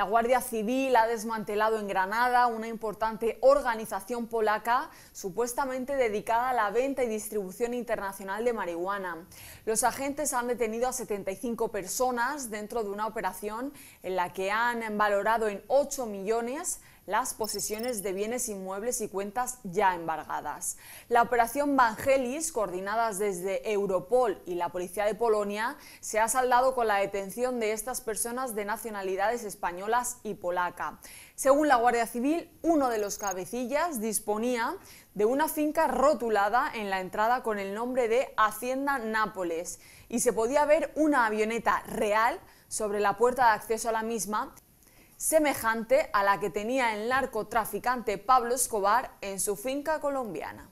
La Guardia Civil ha desmantelado en Granada una importante organización polaca supuestamente dedicada a la venta y distribución internacional de marihuana. Los agentes han detenido a 75 personas dentro de una operación en la que han valorado en 8 millones las posesiones de bienes inmuebles y cuentas ya embargadas. La operación Vangelis, coordinadas desde Europol y la Policía de Polonia, se ha saldado con la detención de estas personas de nacionalidades españolas y polaca. Según la Guardia Civil, uno de los cabecillas disponía de una finca rotulada en la entrada con el nombre de Hacienda Nápoles y se podía ver una avioneta real sobre la puerta de acceso a la misma semejante a la que tenía el narcotraficante Pablo Escobar en su finca colombiana.